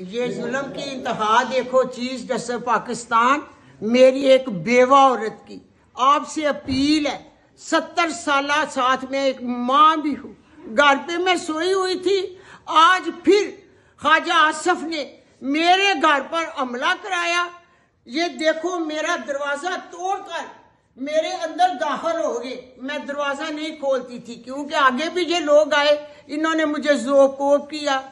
ये जुलम की इंतहा देखो चीज दस पाकिस्तान मेरी एक बेवा औरत की आपसे अपील है सत्तर साल साथ में एक माँ भी हूँ घर पे मैं सोई हुई थी आज फिर ख्वाजा आसफ ने मेरे घर पर हमला कराया ये देखो मेरा दरवाजा तोड़कर मेरे अंदर दाखिल हो गए मैं दरवाजा नहीं खोलती थी क्योंकि आगे भी ये लोग आए इन्होंने मुझे जोकोप किया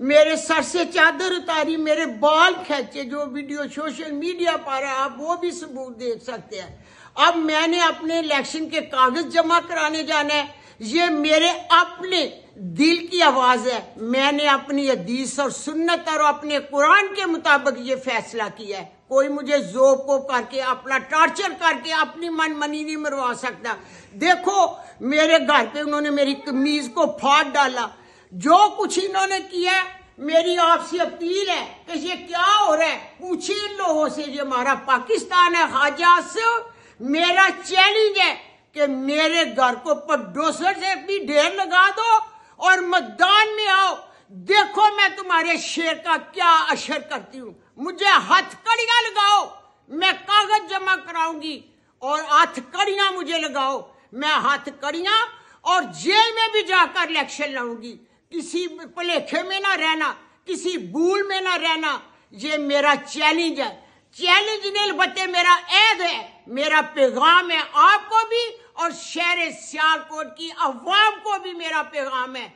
मेरे सर से चादर उतारी मेरे बाल खेचे जो वीडियो सोशल मीडिया पर है आप वो भी सबूत देख सकते हैं अब मैंने अपने इलेक्शन के कागज जमा कराने जाना है ये मेरे अपने दिल की आवाज है मैंने अपनी अदीस और सुन्नत और अपने कुरान के मुताबिक ये फैसला किया है कोई मुझे जोर को करके अपना टॉर्चर करके अपनी मन मनी नहीं मरवा सकता देखो मेरे घर पे उन्होंने मेरी कमीज को फाड़ डाला जो कुछ इन्होंने किया मेरी आपसे अपील है कि ये क्या हो रहा है पूछिए इन लोगों से ये हमारा पाकिस्तान है हाजा से मेरा चैलेंज है कि मेरे घर को पडोसर से भी ढेर लगा दो और मतदान में आओ देखो मैं तुम्हारे शेर का क्या असर करती हूँ मुझे कड़िया लगाओ मैं कागज जमा कराऊंगी और कड़िया मुझे लगाओ मैं कड़िया और जेल में भी जाकर इलेक्शन लाऊंगी किसी भलेखे में ना रहना किसी भूल में ना रहना ये मेरा चैलेंज है चैलेंज नहीं बटे मेरा ऐद है मेरा पैगाम है आपको भी और शहर सियालकोट की अवाम को भी मेरा पैगाम है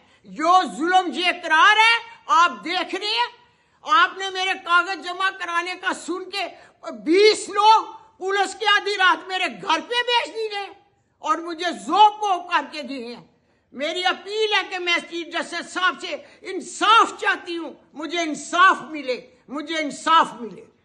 जो जुल्म ये करार है आप देख रहे हैं आपने मेरे कागज जमा कराने का सुन के बीस लोग पुलिस के आधी रात मेरे घर पे भेज दी गए और मुझे जो को करके दिए हैं मेरी अपील है कि मैं चीफ जस्टिस साहब से इंसाफ चाहती हूं मुझे इंसाफ मिले मुझे इंसाफ मिले